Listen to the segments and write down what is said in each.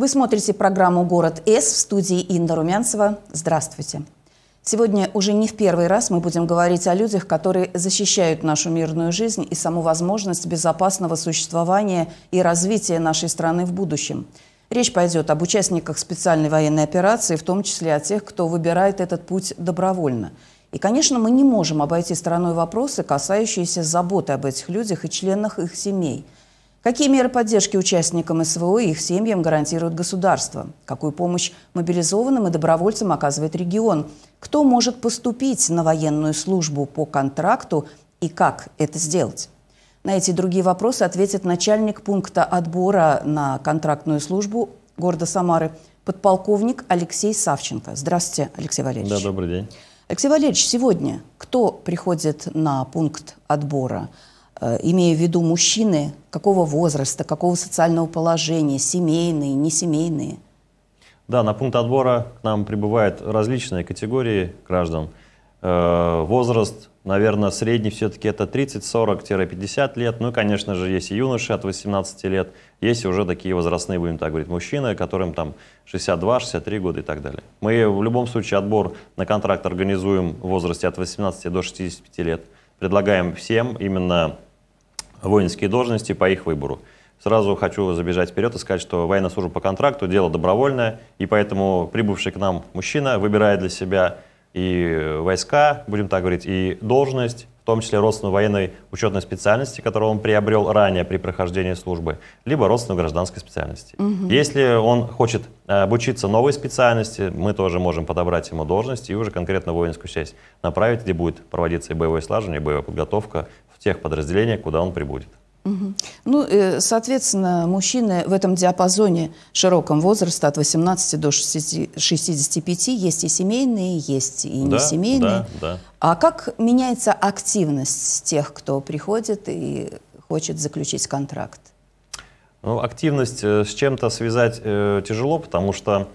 Вы смотрите программу «Город С» в студии Инна Румянцева. Здравствуйте. Сегодня уже не в первый раз мы будем говорить о людях, которые защищают нашу мирную жизнь и саму возможность безопасного существования и развития нашей страны в будущем. Речь пойдет об участниках специальной военной операции, в том числе о тех, кто выбирает этот путь добровольно. И, конечно, мы не можем обойти стороной вопросы, касающиеся заботы об этих людях и членах их семей – Какие меры поддержки участникам СВО и их семьям гарантирует государство? Какую помощь мобилизованным и добровольцам оказывает регион? Кто может поступить на военную службу по контракту и как это сделать? На эти и другие вопросы ответит начальник пункта отбора на контрактную службу города Самары, подполковник Алексей Савченко. Здравствуйте, Алексей Валерьевич. Да, добрый день. Алексей Валерьевич, сегодня кто приходит на пункт отбора? Э, имея в виду мужчины, какого возраста, какого социального положения, семейные, несемейные? Да, на пункт отбора к нам прибывают различные категории граждан. Э, возраст, наверное, средний все-таки это 30-40-50 лет. Ну и, конечно же, есть и юноши от 18 лет, есть уже такие возрастные, будем так говорить, мужчины, которым там 62-63 года и так далее. Мы в любом случае отбор на контракт организуем в возрасте от 18 до 65 лет. Предлагаем всем именно воинские должности по их выбору. Сразу хочу забежать вперед и сказать, что военная служба по контракту – дело добровольное, и поэтому прибывший к нам мужчина выбирает для себя и э, войска, будем так говорить, и должность, в том числе родственную военной учетной специальности, которую он приобрел ранее при прохождении службы, либо родственную гражданской специальности. Угу. Если он хочет э, обучиться новой специальности, мы тоже можем подобрать ему должность и уже конкретно воинскую часть направить, где будет проводиться и боевое слаживание, и боевая подготовка тех подразделениях, куда он прибудет. Ну, э, соответственно, мужчины в этом диапазоне широком возраста от 18 до 65 есть и семейные, есть и да, несемейные. Да, да. А как меняется активность тех, кто приходит и хочет заключить контракт? Ну, активность э, с чем-то связать э, тяжело, потому что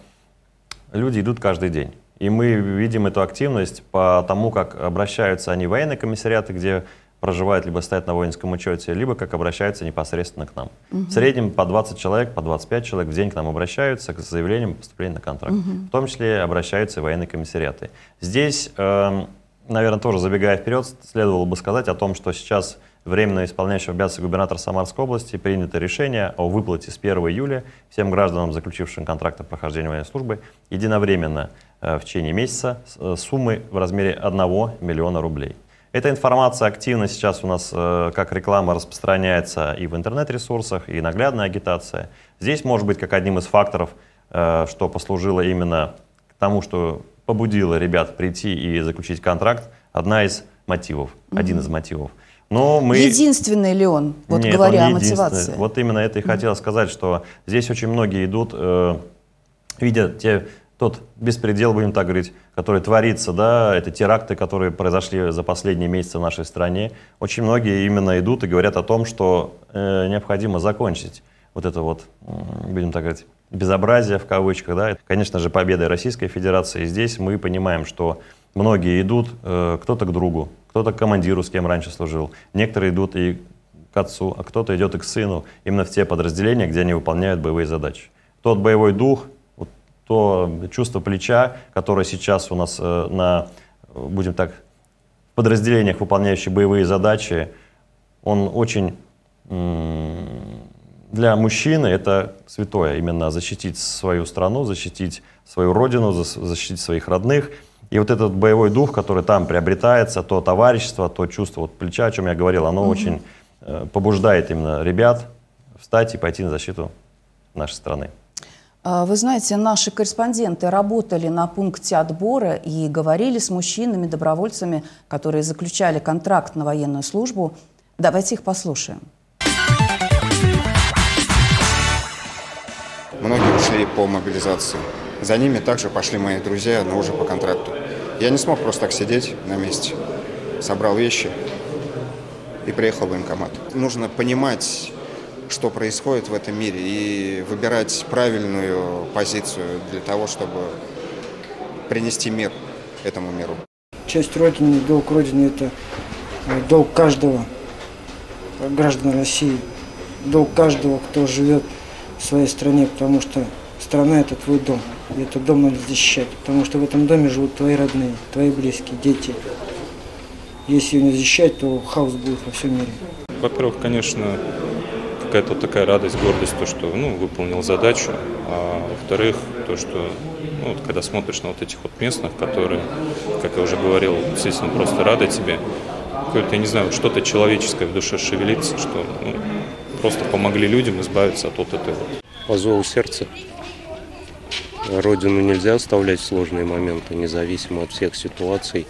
люди идут каждый день. И мы видим эту активность по тому, как обращаются они в военные комиссариаты, где проживают либо стоят на воинском учете, либо как обращаются непосредственно к нам. Угу. В среднем по 20 человек, по 25 человек в день к нам обращаются с заявлением о поступлении на контракт. Угу. В том числе обращаются и военные комиссариаты. Здесь, э, эм, наверное, тоже забегая вперед, следовало бы сказать о том, что сейчас временно исполняющий обязанности губернатора Самарской области принято решение о выплате с 1 июля всем гражданам, заключившим контракт о прохождении военной службы, единовременно э, в течение месяца э, суммы в размере 1 миллиона рублей. Эта информация активно сейчас у нас э, как реклама распространяется и в интернет-ресурсах, и наглядная агитация. Здесь может быть как одним из факторов, э, что послужило именно к тому, что побудило ребят прийти и заключить контракт, одна из мотивов, mm-hmm. один из мотивов. Но мы... Единственный ли он, вот Нет, говоря он не о мотивации? Вот именно это и хотела mm-hmm. сказать, что здесь очень многие идут, э, видя те тот беспредел, будем так говорить, который творится, да, это теракты, которые произошли за последние месяцы в нашей стране, очень многие именно идут и говорят о том, что э, необходимо закончить вот это вот, будем так говорить, безобразие в кавычках, да, конечно же, победой Российской Федерации. здесь мы понимаем, что многие идут, э, кто-то к другу, кто-то к командиру, с кем раньше служил, некоторые идут и к отцу, а кто-то идет и к сыну, именно в те подразделения, где они выполняют боевые задачи. Тот боевой дух, то чувство плеча, которое сейчас у нас э, на, э, будем так, подразделениях, выполняющих боевые задачи, он очень для мужчины это святое, именно защитить свою страну, защитить свою родину, защитить своих родных. И вот этот боевой дух, который там приобретается, то товарищество, то чувство вот плеча, о чем я говорил, оно mm очень э, побуждает именно ребят встать и пойти на защиту нашей страны. А, вы знаете, наши корреспонденты работали на пункте отбора и говорили с мужчинами, добровольцами, которые заключали контракт на военную службу. Давайте их послушаем. Многие ушли по мобилизации. За ними также пошли мои друзья, но уже по контракту. Я не смог просто так сидеть на месте. Собрал вещи и приехал в военкомат. Нужно понимать что происходит в этом мире, и выбирать правильную позицию для того, чтобы принести мир этому миру. Честь Родины, долг Родины – это э, долг каждого граждан России, долг каждого, кто живет в своей стране, потому что страна – это твой дом, и этот дом надо защищать, потому что в этом доме живут твои родные, твои близкие, дети. Если ее не защищать, то хаос будет во всем мире. Во-первых, конечно, какая-то вот такая радость, гордость, то, что ну, выполнил задачу. А во-вторых, то, что ну, вот, когда смотришь на вот этих вот местных, которые, как я уже говорил, естественно, просто рады тебе, какое-то, я не знаю, что-то человеческое в душе шевелится, что ну, просто помогли людям избавиться от вот этой вот. Позову сердце. Родину нельзя оставлять в сложные моменты, независимо от всех ситуаций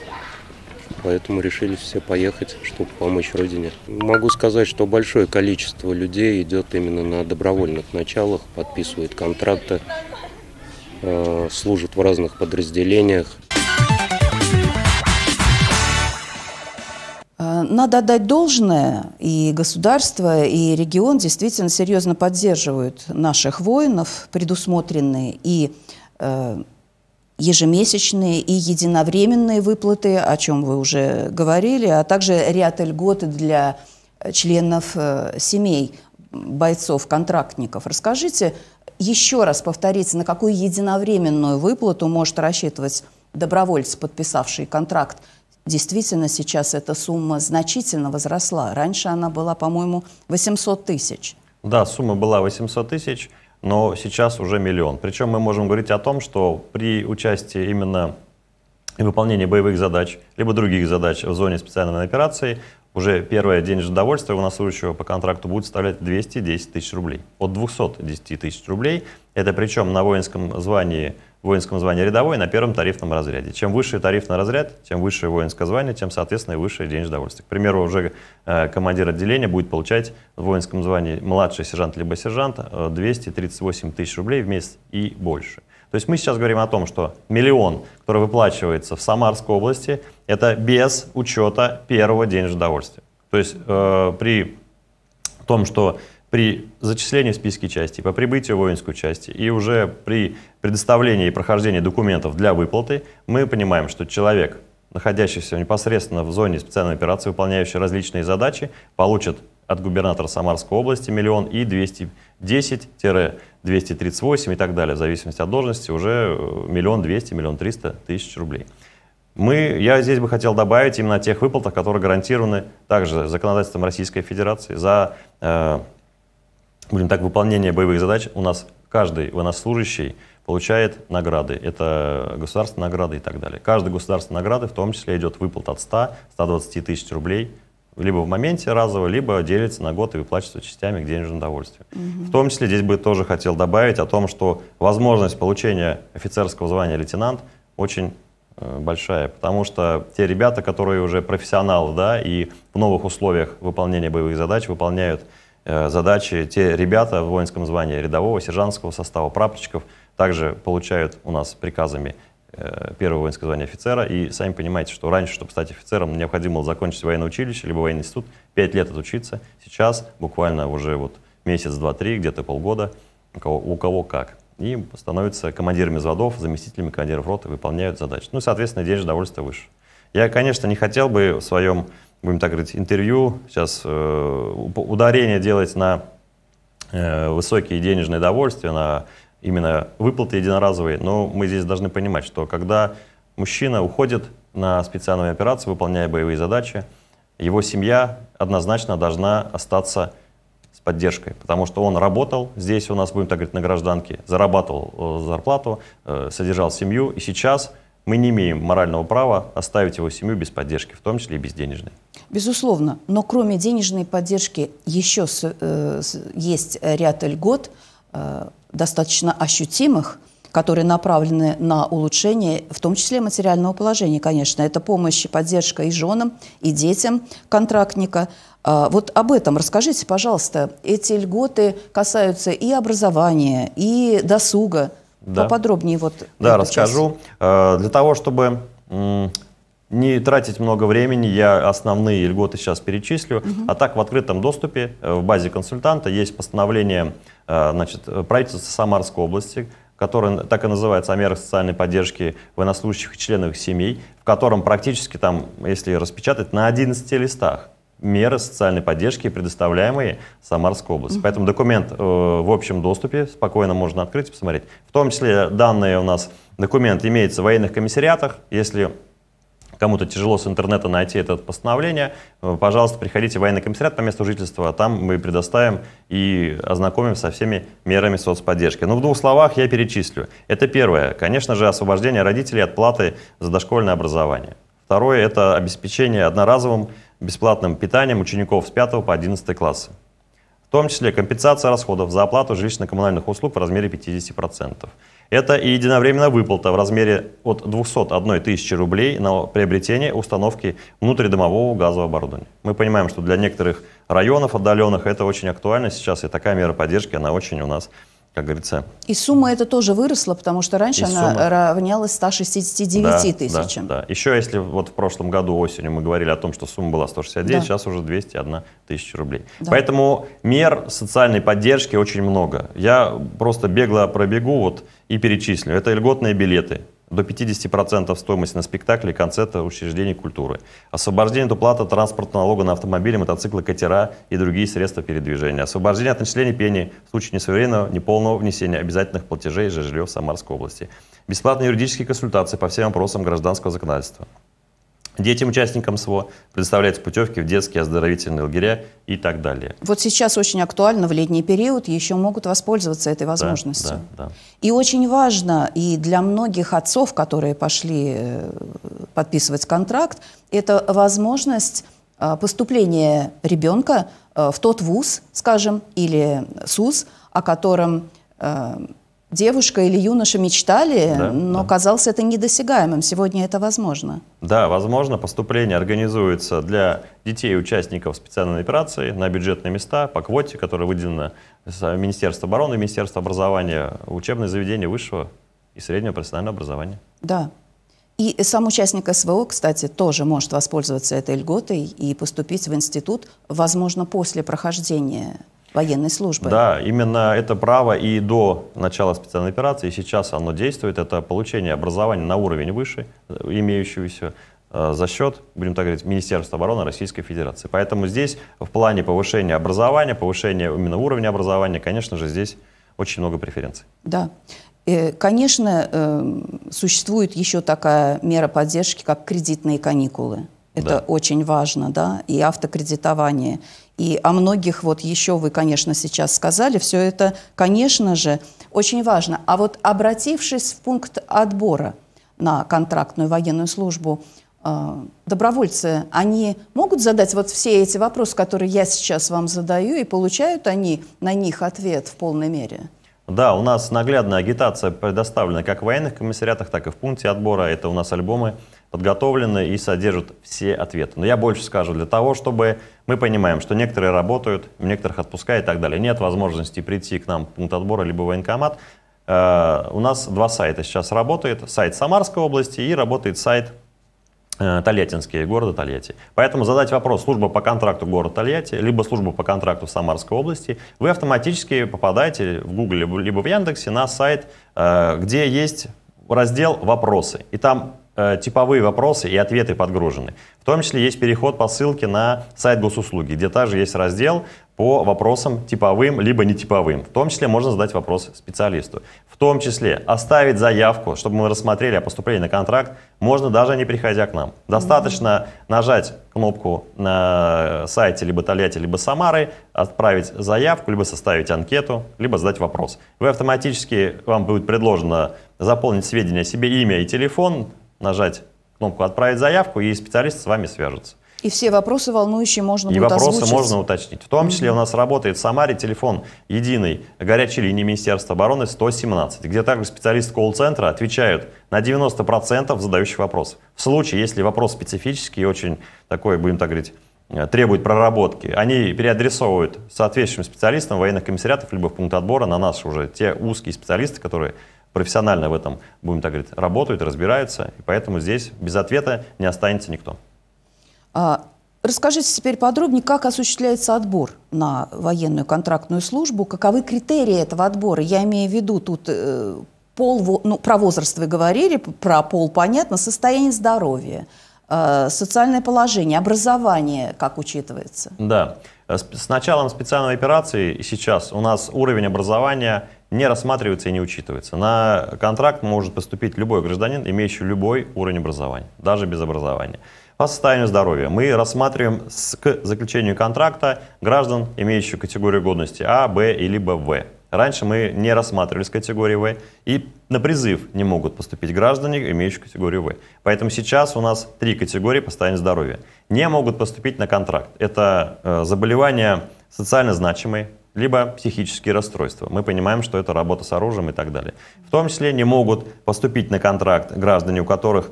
поэтому решили все поехать, чтобы помочь родине. Могу сказать, что большое количество людей идет именно на добровольных началах, подписывает контракты, э, служит в разных подразделениях. Э, надо отдать должное, и государство, и регион действительно серьезно поддерживают наших воинов, предусмотренные и э, ежемесячные и единовременные выплаты, о чем вы уже говорили, а также ряд льгот для э, членов э, семей бойцов, контрактников. Расскажите, еще раз повторите, на какую единовременную выплату может рассчитывать добровольцы, подписавший контракт. Действительно, сейчас эта сумма значительно возросла. Раньше она была, по-моему, 800 тысяч. Да, сумма была 800 тысяч – но сейчас уже миллион. Причем мы можем говорить о том, что при участии именно и выполнении боевых задач, либо других задач в зоне специальной операции, уже первое денежное довольствие у нас следующего по контракту будет составлять 210 тысяч рублей. От 210 тысяч рублей. Это причем на воинском звании воинском звании рядовой на первом тарифном разряде. Чем выше тарифный разряд, тем выше воинское звание, тем, соответственно, и выше денежное удовольствие. К примеру, уже э, командир отделения будет получать в воинском звании младший сержант либо сержант 238 э, тысяч рублей в месяц и больше. То есть мы сейчас говорим о том, что миллион, который выплачивается в Самарской области, это без учета первого денежного удовольствия. То есть э, при том, что при зачислении в списки части, по прибытию в воинскую часть и уже при предоставлении и прохождении документов для выплаты мы понимаем, что человек, находящийся непосредственно в зоне специальной операции, выполняющий различные задачи, получит от губернатора Самарской области миллион и 210-238 и так далее, в зависимости от должности, уже э, миллион двести, миллион триста тысяч рублей. Мы, я здесь бы хотел добавить именно о тех выплатах, которые гарантированы также законодательством Российской Федерации за э, будем так, выполнение боевых задач у нас каждый военнослужащий получает награды. Это государственные награды и так далее. Каждая государственная награда в том числе идет выплат от 100, 120 тысяч рублей либо в моменте разово, либо делится на год и выплачивается частями к денежному довольствию. Угу. В том числе здесь бы тоже хотел добавить о том, что возможность получения офицерского звания лейтенант очень э, большая, потому что те ребята, которые уже профессионалы, да, и в новых условиях выполнения боевых задач выполняют Э, задачи те ребята в воинском звании рядового, сержантского состава, прапорщиков, также получают у нас приказами э, первого воинского звания офицера. И сами понимаете, что раньше, чтобы стать офицером, необходимо было закончить военное училище, либо военный институт, пять лет отучиться. Сейчас буквально уже вот месяц, два, три, где-то полгода, у кого, у кого как. И становятся командирами взводов, заместителями командиров роты, выполняют задачи. Ну соответственно, день же довольства выше. Я, конечно, не хотел бы в своем будем так говорить, интервью, сейчас э, ударение делать на э, высокие денежные довольствия, на именно выплаты единоразовые, но мы здесь должны понимать, что когда мужчина уходит на специальную операцию, выполняя боевые задачи, его семья однозначно должна остаться с поддержкой, потому что он работал здесь у нас, будем так говорить, на гражданке, зарабатывал э, зарплату, э, содержал семью, и сейчас – мы не имеем морального права оставить его семью без поддержки, в том числе и без денежной. Безусловно, но кроме денежной поддержки еще э, есть ряд льгот, э, достаточно ощутимых, которые направлены на улучшение, в том числе материального положения, конечно. Это помощь и поддержка и женам, и детям контрактника. А, вот об этом расскажите, пожалуйста. Эти льготы касаются и образования, и досуга – да. Поподробнее вот. Да, расскажу. Часть. Э, для того, чтобы не тратить много времени, я основные льготы сейчас перечислю. Угу. А так в открытом доступе э, в базе консультанта есть постановление э, значит, правительства Самарской области, которое так и называется о мерах социальной поддержки военнослужащих и членов их семей, в котором практически там, если распечатать, на 11 листах меры социальной поддержки, предоставляемые Самарской области. Mm-hmm. Поэтому документ э, в общем доступе спокойно можно открыть и посмотреть. В том числе данные у нас, документ имеется в военных комиссариатах. Если кому-то тяжело с интернета найти это постановление, э, пожалуйста, приходите в военный комиссариат по месту жительства, там мы предоставим и ознакомим со всеми мерами соцподдержки. Ну, в двух словах я перечислю. Это первое, конечно же, освобождение родителей от платы за дошкольное образование. Второе – это обеспечение одноразовым бесплатным питанием учеников с 5 по 11 классы. В том числе компенсация расходов за оплату жилищно-коммунальных услуг в размере 50%. Это и единовременная выплата в размере от 201 тысячи рублей на приобретение установки внутридомового газового оборудования. Мы понимаем, что для некоторых районов отдаленных это очень актуально сейчас, и такая мера поддержки, она очень у нас как говорится. И сумма эта тоже выросла, потому что раньше и она сумма... равнялась 169 да, тысячам. Да, да. Еще если вот в прошлом году осенью мы говорили о том, что сумма была 169, да. сейчас уже 201 тысяча рублей. Да. Поэтому мер социальной поддержки очень много. Я просто бегло пробегу вот и перечислю. Это льготные билеты, до 50% стоимости на спектакли, концерты, учреждений культуры. Освобождение от уплаты транспортного налога на автомобили, мотоциклы, катера и другие средства передвижения. Освобождение от начисления пени в случае несуверенного, неполного внесения обязательных платежей ЖЖЛ в Самарской области. Бесплатные юридические консультации по всем вопросам гражданского законодательства. Детям-участникам СВО предоставляются путевки в детские оздоровительные лагеря и так далее. Вот сейчас очень актуально, в летний период еще могут воспользоваться этой возможностью. Да, да, да. И очень важно, и для многих отцов, которые пошли э, подписывать контракт, это возможность а, поступления ребенка э, в тот вуз, скажем, или СУЗ, о котором э, девушка или юноша мечтали, да, но да. казалось это недосягаемым. Сегодня это возможно. Да, возможно. Поступление организуется для детей участников специальной операции на бюджетные места по квоте, которая выделена Министерство обороны, Министерство образования, учебные заведения высшего и среднего профессионального образования. Да. И сам участник СВО, кстати, тоже может воспользоваться этой льготой и поступить в институт, возможно, после прохождения военной службы. Да, именно это право и до начала специальной операции, и сейчас оно действует, это получение образования на уровень выше э, имеющегося э, за счет, будем так говорить, Министерства обороны Российской Федерации. Поэтому здесь в плане повышения образования, повышения именно уровня образования, конечно же, здесь очень много преференций. Да. Э, конечно, существует еще такая мера поддержки, как кредитные каникулы. Это да. очень важно, да, и автокредитование. И о многих вот еще вы, конечно, сейчас сказали. Все это, конечно же, очень важно. А вот обратившись в пункт отбора на контрактную военную службу, э, добровольцы, они могут задать вот все эти вопросы, которые я сейчас вам задаю, и получают они на них ответ в полной мере? Да, у нас наглядная агитация предоставлена как в военных комиссариатах, так и в пункте отбора. Это у нас альбомы подготовлены и содержат все ответы. Но я больше скажу, для того, чтобы мы понимаем, что некоторые работают, некоторых отпускают и так далее. Нет возможности прийти к нам в пункт отбора либо в военкомат. Э, у нас два сайта сейчас работает. Сайт Самарской области и работает сайт э, Тольяттинские, города Тольятти. Поэтому задать вопрос служба по контракту города Тольятти, либо служба по контракту Самарской области, вы автоматически попадаете в Google либо в Яндексе на сайт, э, где есть раздел «Вопросы». И там Э, типовые вопросы и ответы подгружены. В том числе есть переход по ссылке на сайт госуслуги, где также есть раздел по вопросам типовым либо нетиповым. В том числе можно задать вопрос специалисту. В том числе оставить заявку, чтобы мы рассмотрели о поступлении на контракт, можно даже не приходя к нам. Достаточно нажать кнопку на сайте либо Тольятти, либо Самары, отправить заявку, либо составить анкету, либо задать вопрос. Вы автоматически, вам будет предложено заполнить сведения о себе, имя и телефон, нажать кнопку «Отправить заявку», и специалисты с вами свяжутся. И все вопросы волнующие можно и вопросы озвучить. можно уточнить. В том числе у нас работает в Самаре телефон единой горячей линии Министерства обороны 117, где также специалисты колл-центра отвечают на 90% задающих вопросов. В случае, если вопрос специфический и очень такой, будем так говорить, э, требует проработки, они переадресовывают соответствующим специалистам военных комиссариатов либо в пункт отбора на нас уже те узкие специалисты, которые профессионально в этом, будем так говорить, работают, разбираются, и поэтому здесь без ответа не останется никто. А, расскажите теперь подробнее, как осуществляется отбор на военную контрактную службу, каковы критерии этого отбора? Я имею в виду тут э, пол, ну, про возраст вы говорили, про пол понятно, состояние здоровья, э, социальное положение, образование как учитывается? Да. Э, с началом специальной операции и сейчас у нас уровень образования не рассматривается и не учитывается. На контракт может поступить любой гражданин, имеющий любой уровень образования, даже без образования. По состоянию здоровья мы рассматриваем с, к заключению контракта граждан, имеющих категорию годности А, Б или либо В. Раньше мы не рассматривали с категории В, и на призыв не могут поступить граждане, имеющие категорию В. Поэтому сейчас у нас три категории по состоянию здоровья. Не могут поступить на контракт. Это э, заболевания социально значимые, либо психические расстройства. Мы понимаем, что это работа с оружием и так далее. В том числе не могут поступить на контракт граждане, у которых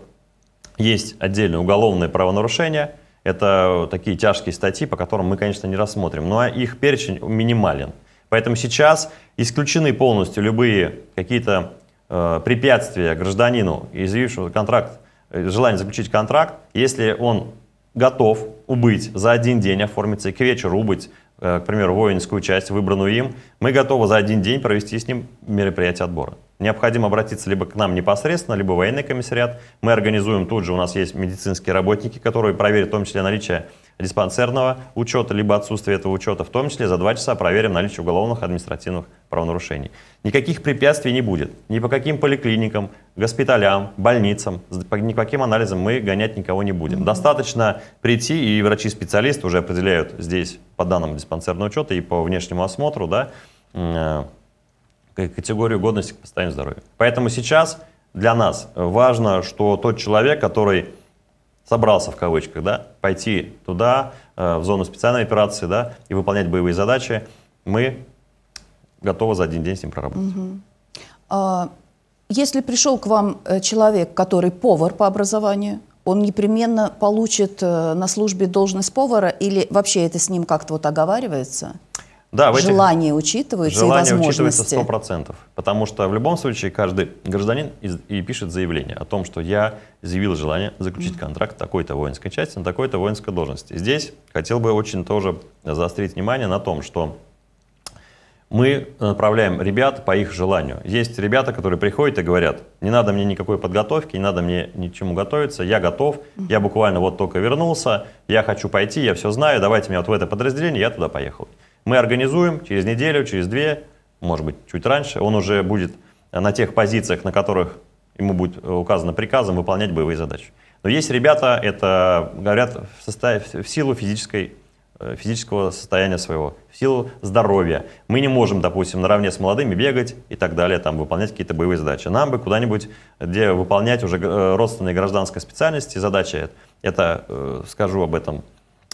есть отдельные уголовные правонарушения. Это такие тяжкие статьи, по которым мы, конечно, не рассмотрим, но их перечень минимален. Поэтому сейчас исключены полностью любые какие-то э, препятствия гражданину, изъявившему контракт, э, желание заключить контракт, если он готов убыть за один день, оформиться и к вечеру убыть Э, к примеру, воинскую часть, выбранную им, мы готовы за один день провести с ним мероприятие отбора. Необходимо обратиться либо к нам непосредственно, либо в военный комиссариат. Мы организуем тут же, у нас есть медицинские работники, которые проверят в том числе наличие диспансерного учета, либо отсутствия этого учета, в том числе за два часа проверим наличие уголовных административных правонарушений. Никаких препятствий не будет. Ни по каким поликлиникам, госпиталям, больницам, ни по каким анализам мы гонять никого не будем. Mm-hmm. Достаточно прийти, и врачи-специалисты уже определяют здесь по данным диспансерного учета и по внешнему осмотру, да, э, категорию годности к состоянию здоровья. Поэтому сейчас для нас важно, что тот человек, который собрался в кавычках, да, пойти туда, э, в зону специальной операции, да, и выполнять боевые задачи, мы готовы за один день с ним проработать. Угу. А, если пришел к вам э, человек, который повар по образованию, он непременно получит э, на службе должность повара или вообще это с ним как-то вот оговаривается? Да, в этих... Желание учитывается Желание и возможности. Желание учитывается 100%. Потому что в любом случае каждый гражданин из... и пишет заявление о том, что я заявил желание заключить контракт такой-то воинской части на такой-то воинской должности. Здесь хотел бы очень тоже заострить внимание на том, что мы направляем ребят по их желанию. Есть ребята, которые приходят и говорят, не надо мне никакой подготовки, не надо мне ни чему готовиться, я готов, я буквально вот только вернулся, я хочу пойти, я все знаю, давайте меня вот в это подразделение, я туда поехал. Мы организуем через неделю, через две, может быть, чуть раньше. Он уже будет на тех позициях, на которых ему будет э, указано приказом выполнять боевые задачи. Но есть ребята, это говорят в, состав, в силу физической, э, физического состояния своего, в силу здоровья. Мы не можем, допустим, наравне с молодыми бегать и так далее, там, выполнять какие-то боевые задачи. Нам бы куда-нибудь, где выполнять уже э, родственные гражданской специальности задачи, это, скажу об этом,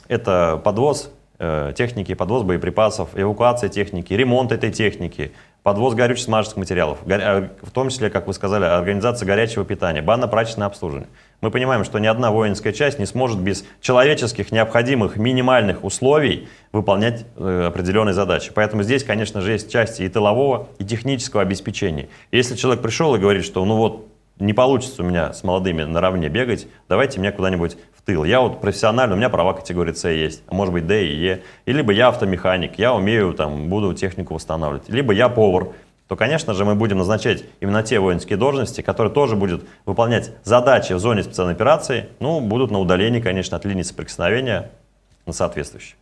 это подвоз, Э, техники, подвоз боеприпасов, эвакуация техники, ремонт этой техники, подвоз горючих смазочных материалов, э, в том числе, как вы сказали, организация горячего питания, банно-прачечное обслуживание. Мы понимаем, что ни одна воинская часть не сможет без человеческих, необходимых, минимальных условий выполнять э, определенные задачи. Поэтому здесь, конечно же, есть части и тылового, и технического обеспечения. Если человек пришел и говорит, что ну вот не получится у меня с молодыми наравне бегать, давайте меня куда-нибудь в тыл. Я вот профессионально, у меня права категории С есть, а может быть Д и Е. E. Либо я автомеханик, я умею, там, буду технику восстанавливать. Либо я повар, то, конечно же, мы будем назначать именно те воинские должности, которые тоже будут выполнять задачи в зоне специальной операции, ну, будут на удалении, конечно, от линии соприкосновения на соответствующие.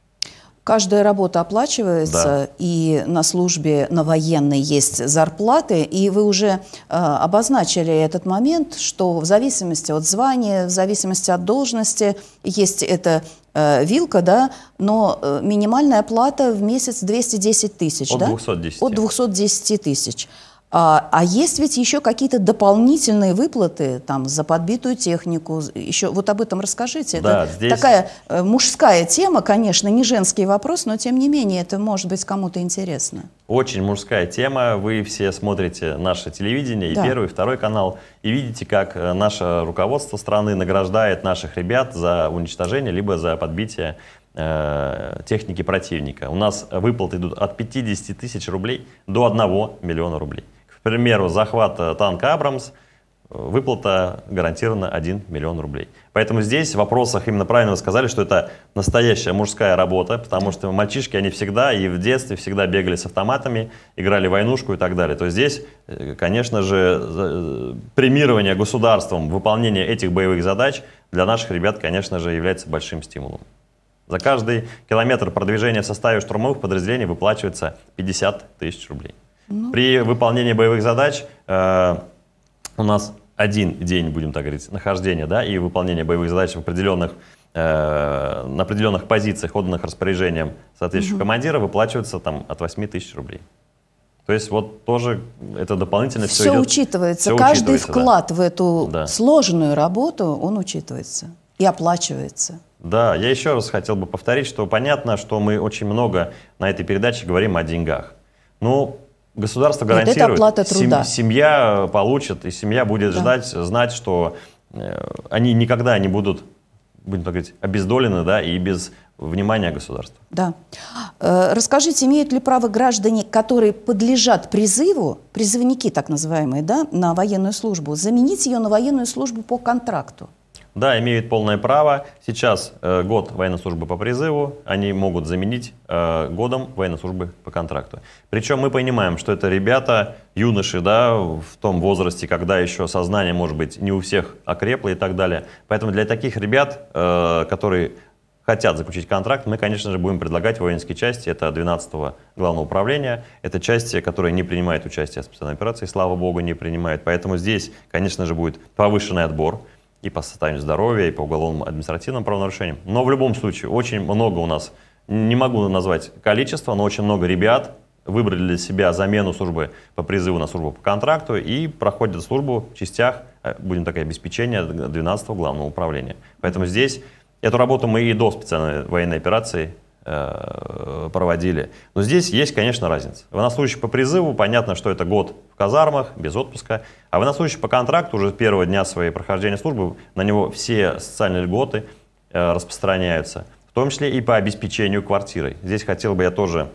Каждая работа оплачивается, да. и на службе, на военной есть зарплаты, и вы уже э, обозначили этот момент, что в зависимости от звания, в зависимости от должности, есть эта э, вилка, да, но э, минимальная плата в месяц 210 тысяч, от да? 210. От 210 тысяч. А, а есть ведь еще какие-то дополнительные выплаты там, за подбитую технику? Еще вот об этом расскажите. Да, это здесь... такая э, мужская тема, конечно, не женский вопрос, но тем не менее это может быть кому-то интересно. Очень мужская тема. Вы все смотрите наше телевидение, и да. первый, и второй канал, и видите, как э, наше руководство страны награждает наших ребят за уничтожение, либо за подбитие э, техники противника. У нас выплаты идут от 50 тысяч рублей до 1 миллиона рублей примеру, захвата танка «Абрамс», выплата гарантирована 1 миллион рублей. Поэтому здесь в вопросах именно правильно сказали, что это настоящая мужская работа, потому что мальчишки, они всегда и в детстве всегда бегали с автоматами, играли в войнушку и так далее. То есть здесь, э, конечно же, э, премирование государством выполнения этих боевых задач для наших ребят, конечно же, является большим стимулом. За каждый километр продвижения в составе штурмовых подразделений выплачивается 50 тысяч рублей. Ну, При выполнении боевых задач э, у нас один день, будем так говорить, нахождения да, и выполнения боевых задач в определенных, э, на определенных позициях, отданных распоряжением соответствующего угу. командира, выплачивается там, от 8 тысяч рублей. То есть вот тоже это дополнительно все, все идет, учитывается. Все Каждый учитывается, вклад да. в эту да. сложную работу, он учитывается и оплачивается. Да, я еще раз хотел бы повторить, что понятно, что мы очень много на этой передаче говорим о деньгах. Ну, Государство гарантирует, вот сем, семья получит, и семья будет да. ждать, знать, что э, они никогда не будут, будем так говорить, обездолены, да, и без внимания государства. Да. Э, расскажите, имеют ли право граждане, которые подлежат призыву, призывники так называемые, да, на военную службу, заменить ее на военную службу по контракту? Да, имеют полное право. Сейчас э, год военной службы по призыву они могут заменить э, годом военной службы по контракту. Причем мы понимаем, что это ребята, юноши, да, в том возрасте, когда еще сознание, может быть, не у всех окрепло и так далее. Поэтому для таких ребят, э, которые хотят заключить контракт, мы, конечно же, будем предлагать воинские части. Это 12-го главного управления. Это части, которые не принимают участие в специальной операции, слава богу, не принимают. Поэтому здесь, конечно же, будет повышенный отбор и по состоянию здоровья, и по уголовным административным правонарушениям. Но в любом случае, очень много у нас, не могу назвать количество, но очень много ребят выбрали для себя замену службы по призыву на службу по контракту и проходят службу в частях, э, будем так говорить, обеспечения 12-го главного управления. Поэтому здесь эту работу мы и до специальной военной операции Э, проводили. Но здесь есть, конечно, разница. Военнослужащий по призыву, понятно, что это год в казармах, без отпуска. А военнослужащий по контракту уже с первого дня своей прохождения службы, на него все социальные льготы э, распространяются, в том числе и по обеспечению квартирой. Здесь хотел бы я тоже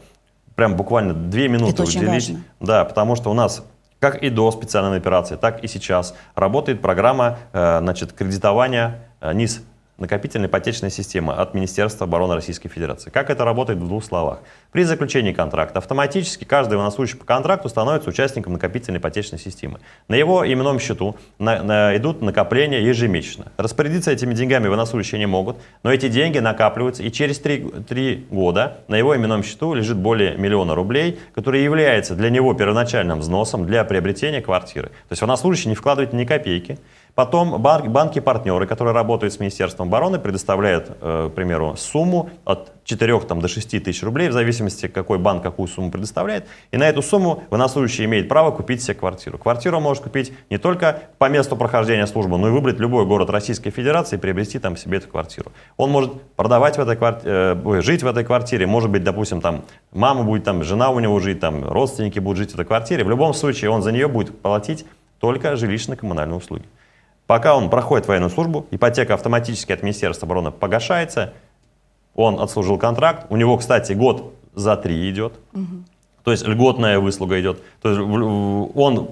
прям буквально две минуты это уделить. Важно. Да, потому что у нас как и до специальной операции, так и сейчас работает программа э, значит, кредитования НИС накопительной ипотечной системы от Министерства обороны Российской Федерации. Как это работает в двух словах? При заключении контракта автоматически каждый военнослужащий по контракту становится участником накопительной ипотечной системы. На его именном счету на, на, идут накопления ежемесячно. Распорядиться этими деньгами военнослужащие не могут, но эти деньги накапливаются, и через 3, 3 года на его именном счету лежит более миллиона рублей, который является для него первоначальным взносом для приобретения квартиры. То есть военнослужащий не вкладывает ни копейки, Потом банки-партнеры, которые работают с Министерством обороны, предоставляют, э, к примеру, сумму от 4 там, до 6 тысяч рублей, в зависимости, какой банк какую сумму предоставляет. И на эту сумму военнослужащий имеет право купить себе квартиру. Квартиру может купить не только по месту прохождения службы, но и выбрать любой город Российской Федерации и приобрести там себе эту квартиру. Он может продавать в этой квартире, э, жить в этой квартире, может быть, допустим, там мама будет там, жена у него жить, там родственники будут жить в этой квартире. В любом случае он за нее будет платить только жилищно-коммунальные услуги. Пока он проходит военную службу, ипотека автоматически от Министерства обороны погашается, он отслужил контракт, у него, кстати, год за три идет, угу. то есть льготная выслуга идет. То есть он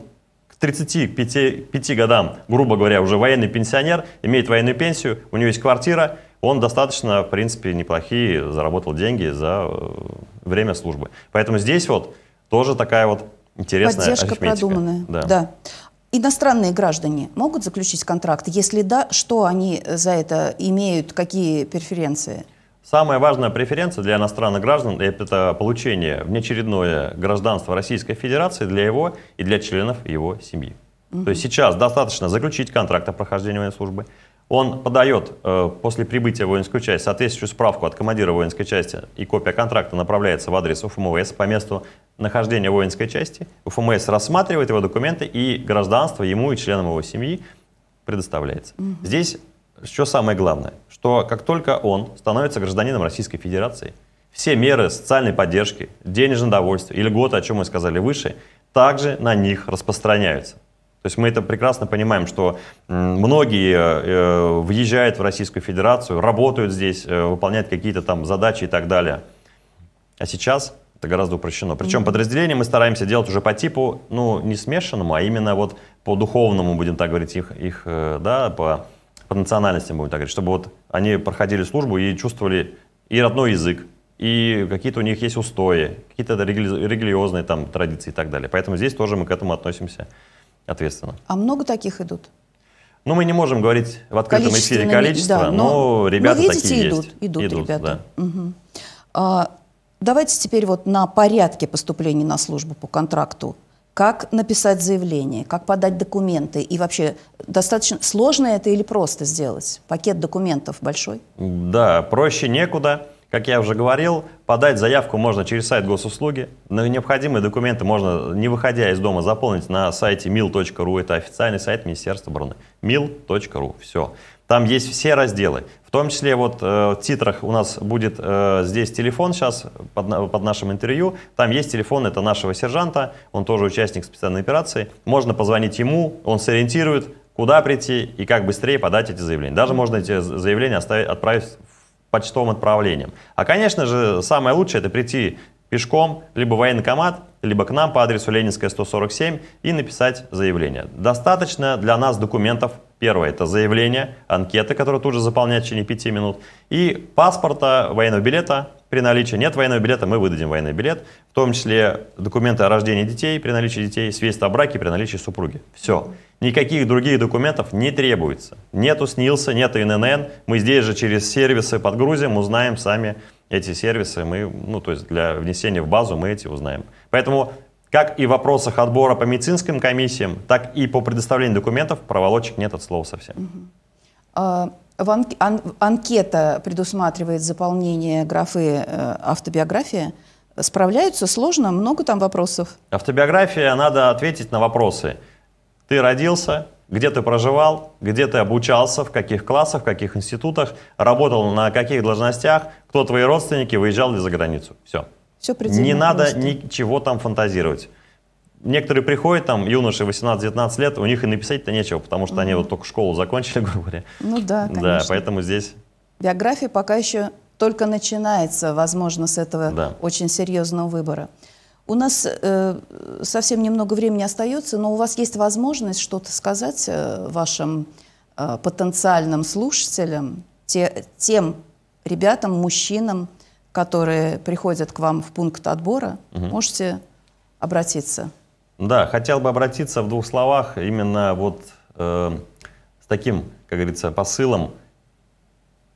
к 35 5 годам, грубо говоря, уже военный пенсионер, имеет военную пенсию, у него есть квартира, он достаточно, в принципе, неплохие заработал деньги за э, время службы. Поэтому здесь вот тоже такая вот интересная Поддержка арифметика. продуманная. Да. да. Иностранные граждане могут заключить контракт? Если да, что они за это имеют, какие преференции? Самая важная преференция для иностранных граждан – это получение внеочередное гражданство Российской Федерации для его и для членов его семьи. Угу. То есть сейчас достаточно заключить контракт о прохождении военной службы, он подает э, после прибытия в воинскую часть соответствующую справку от командира воинской части, и копия контракта направляется в адрес УФМС по месту нахождения воинской части. УФМС рассматривает его документы, и гражданство ему и членам его семьи предоставляется. Угу. Здесь что самое главное, что как только он становится гражданином Российской Федерации, все меры социальной поддержки, денежное довольствие и льготы, о чем мы сказали выше, также на них распространяются. То есть мы это прекрасно понимаем, что многие э, э, въезжают в Российскую Федерацию, работают здесь, э, выполняют какие-то там задачи и так далее. А сейчас это гораздо упрощено. Причем mm-hmm. подразделения мы стараемся делать уже по типу, ну, не смешанному, а именно вот по духовному, будем так говорить, их, их да, по, по национальностям, будем так говорить, чтобы вот они проходили службу и чувствовали и родной язык, и какие-то у них есть устои, какие-то религиозные там традиции и так далее. Поэтому здесь тоже мы к этому относимся ответственно. А много таких идут? Ну, мы не можем говорить в открытом эфире количество, да, но, но ребята видите, такие идут, есть. Идут, идут ребята. Да. Угу. А, давайте теперь вот на порядке поступления на службу по контракту. Как написать заявление, как подать документы и вообще достаточно сложно это или просто сделать? Пакет документов большой? Да, проще некуда. Как я уже говорил, подать заявку можно через сайт госуслуги. Но необходимые документы можно, не выходя из дома, заполнить на сайте mil.ru. Это официальный сайт Министерства обороны. mil.ru. Все. Там есть все разделы. В том числе вот э, в титрах у нас будет э, здесь телефон сейчас под, под нашим интервью. Там есть телефон, это нашего сержанта, он тоже участник специальной операции. Можно позвонить ему, он сориентирует, куда прийти и как быстрее подать эти заявления. Даже можно эти заявления оставить, отправить почтовым отправлением. А, конечно же, самое лучшее – это прийти пешком, либо в военкомат, либо к нам по адресу Ленинская, 147 и написать заявление. Достаточно для нас документов. Первое – это заявление, анкеты, которую тут же заполнять в течение 5 минут, и паспорта, военного билета, при наличии нет военного билета мы выдадим военный билет, в том числе документы о рождении детей при наличии детей, свидетельство о браке при наличии супруги. Все. Никаких других документов не требуется. Нету СНИЛСа, нету ИНН. Мы здесь же через сервисы подгрузим, узнаем сами эти сервисы. Мы, ну, то есть для внесения в базу мы эти узнаем. Поэтому как и в вопросах отбора по медицинским комиссиям, так и по предоставлению документов проволочек нет от слова совсем. Uh -huh. А, Анкета предусматривает заполнение графы э, автобиография. Справляются сложно, много там вопросов. Автобиография, надо ответить на вопросы. Ты родился, где ты проживал, где ты обучался, в каких классах, в каких институтах, работал на каких должностях, кто твои родственники, выезжал ли за границу. Все. Все Не надо ничего там фантазировать некоторые приходят, там, юноши 18-19 лет, у них и написать-то нечего, потому что mm-hmm. они вот только школу закончили, грубо говоря. Ну да, конечно. Да, поэтому здесь... Биография пока еще только начинается, возможно, с этого да. очень серьезного выбора. У нас э, совсем немного времени остается, но у вас есть возможность что-то сказать э, вашим э, потенциальным слушателям, те, тем ребятам, мужчинам, которые приходят к вам в пункт отбора. Угу. Можете обратиться. Да, хотел бы обратиться в двух словах именно вот э, с таким, как говорится, посылом.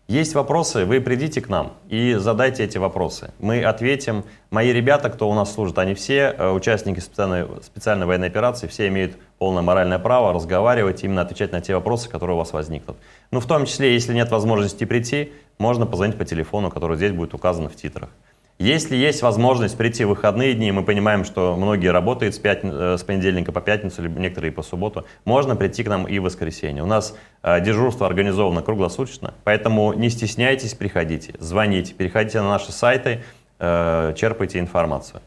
Есть вопросы, вы придите к нам и задайте эти вопросы. Мы ответим. Мои ребята, кто у нас служит, они все э, участники специальной, специальной военной операции, все имеют полное моральное право разговаривать, именно отвечать на те вопросы, которые у вас возникнут. Ну, в том числе, если нет возможности прийти, можно позвонить по телефону, который здесь будет указан в титрах. Если есть возможность прийти в выходные дни, мы понимаем, что многие работают с, пятни... Э, с понедельника по пятницу, или некоторые по субботу, можно прийти к нам и в воскресенье. У нас э, дежурство организовано круглосуточно, поэтому не стесняйтесь, приходите, звоните, переходите на наши сайты, э, черпайте информацию.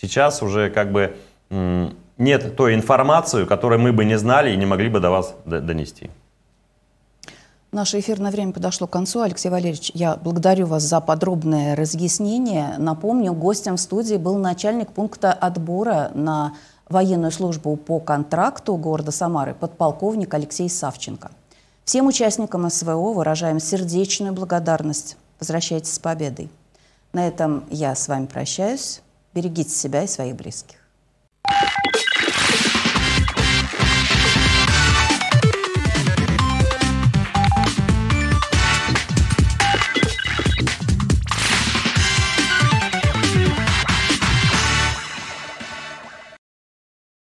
Сейчас уже как бы нет той информации, которую мы бы не знали и не могли бы до вас донести. Наше эфирное время подошло к концу. Алексей Валерьевич, я благодарю вас за подробное разъяснение. Напомню, гостем в студии был начальник пункта отбора на военную службу по контракту города Самары подполковник Алексей Савченко. Всем участникам СВО выражаем сердечную благодарность. Возвращайтесь с победой. На этом я с вами прощаюсь. Берегите себя и своих близких.